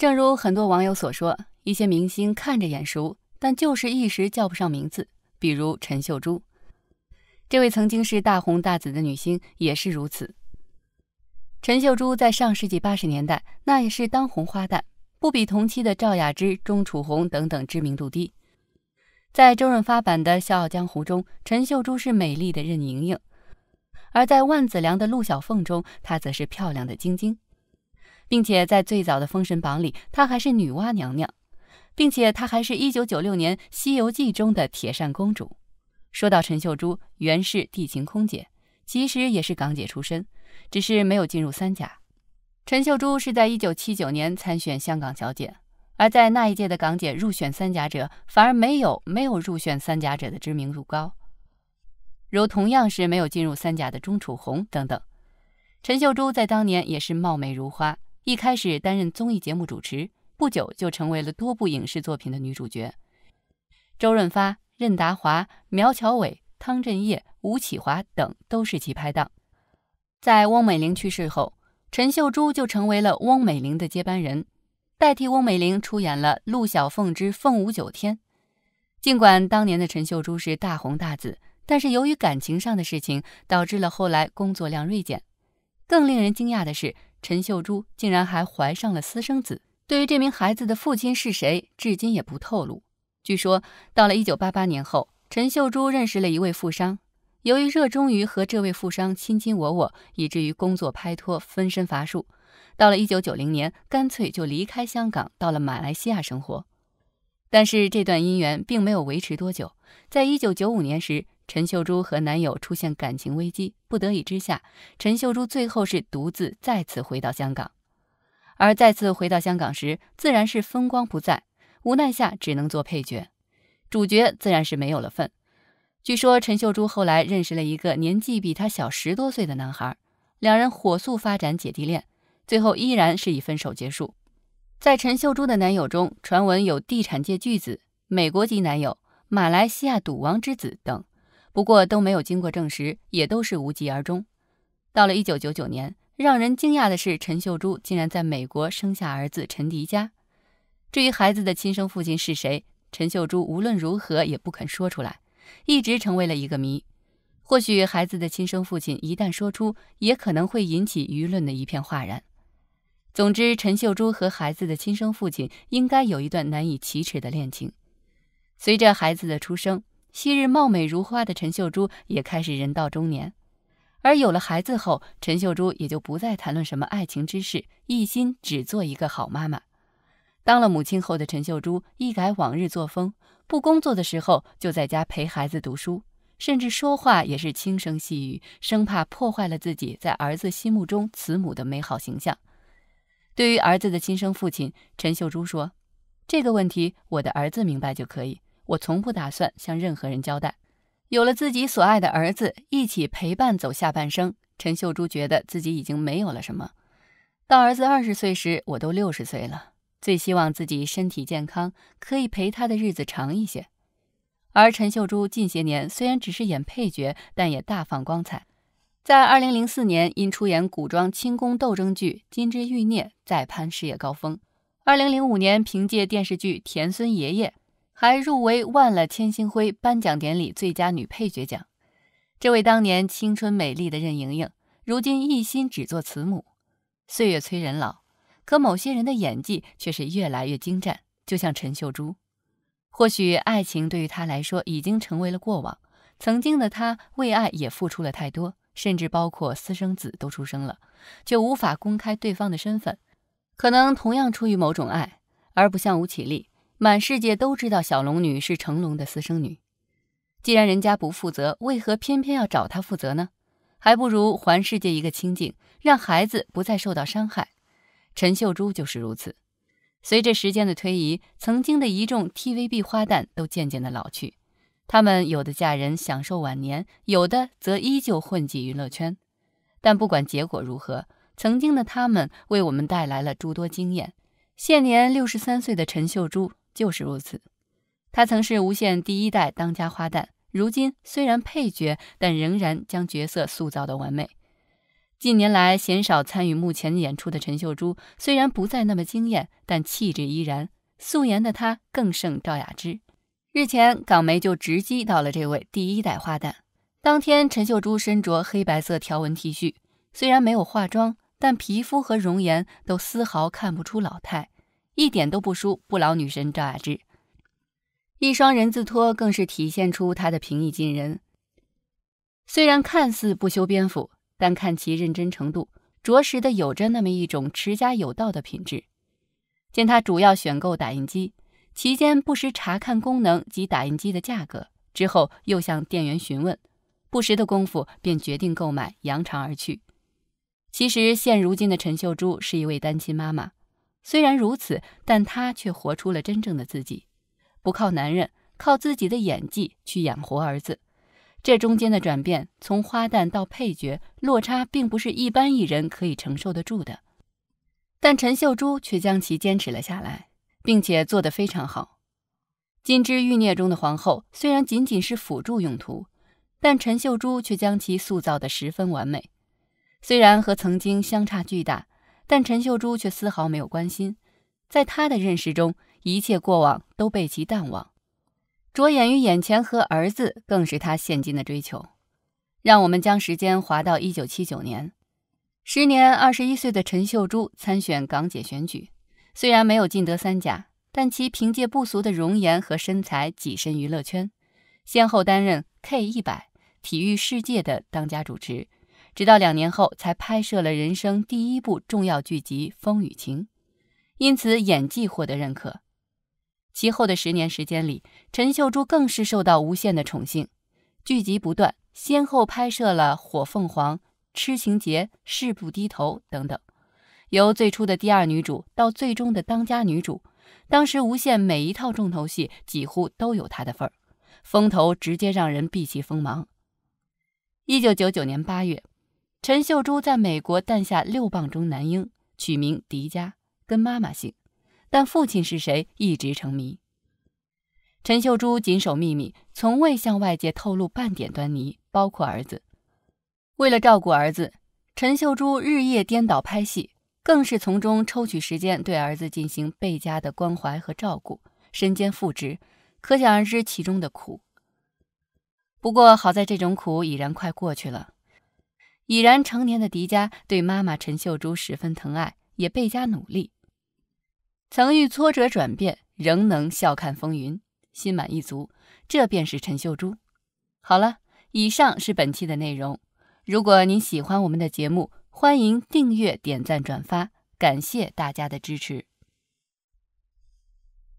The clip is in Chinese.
正如很多网友所说，一些明星看着眼熟，但就是一时叫不上名字。比如陈秀珠，这位曾经是大红大紫的女星也是如此。陈秀珠在上世纪八十年代那也是当红花旦，不比同期的赵雅芝、钟楚红等等知名度低。在周润发版的《笑傲江湖》中，陈秀珠是美丽的任盈盈；而在万梓良的《陆小凤》中，她则是漂亮的晶晶。并且在最早的《封神榜》里，她还是女娲娘娘，并且她还是一九九六年《西游记》中的铁扇公主。说到陈秀珠，原是地勤空姐，其实也是港姐出身，只是没有进入三甲。陈秀珠是在一九七九年参选香港小姐，而在那一届的港姐入选三甲者，反而没有没有入选三甲者的知名度高，如同样是没有进入三甲的钟楚红等等。陈秀珠在当年也是貌美如花。一开始担任综艺节目主持，不久就成为了多部影视作品的女主角。周润发、任达华、苗侨伟、汤镇业、吴启华等都是其拍档。在翁美玲去世后，陈秀珠就成为了翁美玲的接班人，代替翁美玲出演了《陆小凤之凤舞九天》。尽管当年的陈秀珠是大红大紫，但是由于感情上的事情，导致了后来工作量锐减。更令人惊讶的是。陈秀珠竟然还怀上了私生子，对于这名孩子的父亲是谁，至今也不透露。据说到了一九八八年后，陈秀珠认识了一位富商，由于热衷于和这位富商卿卿我我，以至于工作拍拖分身乏术。到了一九九零年，干脆就离开香港，到了马来西亚生活。但是这段姻缘并没有维持多久，在一九九五年时。陈秀珠和男友出现感情危机，不得已之下，陈秀珠最后是独自再次回到香港。而再次回到香港时，自然是风光不再，无奈下只能做配角，主角自然是没有了份。据说陈秀珠后来认识了一个年纪比她小十多岁的男孩，两人火速发展姐弟恋，最后依然是以分手结束。在陈秀珠的男友中，传闻有地产界巨子、美国籍男友、马来西亚赌王之子等。不过都没有经过证实，也都是无疾而终。到了一九九九年，让人惊讶的是，陈秀珠竟然在美国生下儿子陈迪佳。至于孩子的亲生父亲是谁，陈秀珠无论如何也不肯说出来，一直成为了一个谜。或许孩子的亲生父亲一旦说出，也可能会引起舆论的一片哗然。总之，陈秀珠和孩子的亲生父亲应该有一段难以启齿的恋情。随着孩子的出生。昔日貌美如花的陈秀珠也开始人到中年，而有了孩子后，陈秀珠也就不再谈论什么爱情之事，一心只做一个好妈妈。当了母亲后的陈秀珠一改往日作风，不工作的时候就在家陪孩子读书，甚至说话也是轻声细语，生怕破坏了自己在儿子心目中慈母的美好形象。对于儿子的亲生父亲，陈秀珠说：“这个问题，我的儿子明白就可以。”我从不打算向任何人交代。有了自己所爱的儿子，一起陪伴走下半生。陈秀珠觉得自己已经没有了什么。到儿子二十岁时，我都六十岁了，最希望自己身体健康，可以陪他的日子长一些。而陈秀珠近些年虽然只是演配角，但也大放光彩。在二零零四年，因出演古装清宫斗争剧《金枝欲孽》，再攀事业高峰。二零零五年，凭借电视剧《田孙爷爷》。还入围万了千星辉颁奖典礼最佳女配角奖。这位当年青春美丽的任盈盈，如今一心只做慈母。岁月催人老，可某些人的演技却是越来越精湛。就像陈秀珠，或许爱情对于她来说已经成为了过往。曾经的她为爱也付出了太多，甚至包括私生子都出生了，却无法公开对方的身份。可能同样出于某种爱，而不像吴绮莉。满世界都知道小龙女是成龙的私生女，既然人家不负责，为何偏偏要找他负责呢？还不如还世界一个清净，让孩子不再受到伤害。陈秀珠就是如此。随着时间的推移，曾经的一众 TVB 花旦都渐渐的老去，他们有的嫁人享受晚年，有的则依旧混迹娱乐圈。但不管结果如何，曾经的他们为我们带来了诸多经验。现年六十三岁的陈秀珠。就是如此，她曾是无线第一代当家花旦，如今虽然配角，但仍然将角色塑造的完美。近年来鲜少参与幕前演出的陈秀珠，虽然不再那么惊艳，但气质依然，素颜的她更胜赵雅芝。日前港媒就直击到了这位第一代花旦，当天陈秀珠身着黑白色条纹 T 恤，虽然没有化妆，但皮肤和容颜都丝毫看不出老态。一点都不输不老女神赵雅芝，一双人字拖更是体现出她的平易近人。虽然看似不修边幅，但看其认真程度，着实的有着那么一种持家有道的品质。见她主要选购打印机，期间不时查看功能及打印机的价格，之后又向店员询问，不时的功夫便决定购买，扬长而去。其实现如今的陈秀珠是一位单亲妈妈。虽然如此，但她却活出了真正的自己，不靠男人，靠自己的演技去养活儿子。这中间的转变，从花旦到配角，落差并不是一般艺人可以承受得住的。但陈秀珠却将其坚持了下来，并且做得非常好。《金枝玉孽》中的皇后虽然仅仅是辅助用途，但陈秀珠却将其塑造得十分完美。虽然和曾经相差巨大。但陈秀珠却丝毫没有关心，在她的认识中，一切过往都被其淡忘，着眼于眼前和儿子，更是她现今的追求。让我们将时间划到一九七九年，时年二十一岁的陈秀珠参选港姐选举，虽然没有进得三甲，但其凭借不俗的容颜和身材跻身娱乐圈，先后担任 K 一百体育世界的当家主持。直到两年后才拍摄了人生第一部重要剧集《风雨情》，因此演技获得认可。其后的十年时间里，陈秀珠更是受到无限的宠幸，剧集不断，先后拍摄了《火凤凰》《痴情劫》《誓不低头》等等。由最初的第二女主到最终的当家女主，当时无线每一套重头戏几乎都有她的份儿，风头直接让人避其锋芒。一九九九年八月。陈秀珠在美国诞下六磅中男婴，取名迪迦，跟妈妈姓，但父亲是谁一直成谜。陈秀珠谨守秘密，从未向外界透露半点端倪，包括儿子。为了照顾儿子，陈秀珠日夜颠倒拍戏，更是从中抽取时间对儿子进行倍加的关怀和照顾，身兼父职，可想而知其中的苦。不过好在这种苦已然快过去了。已然成年的迪迦对妈妈陈秀珠十分疼爱，也倍加努力。曾遇挫折转变，仍能笑看风云，心满意足。这便是陈秀珠。好了，以上是本期的内容。如果您喜欢我们的节目，欢迎订阅、点赞、转发，感谢大家的支持。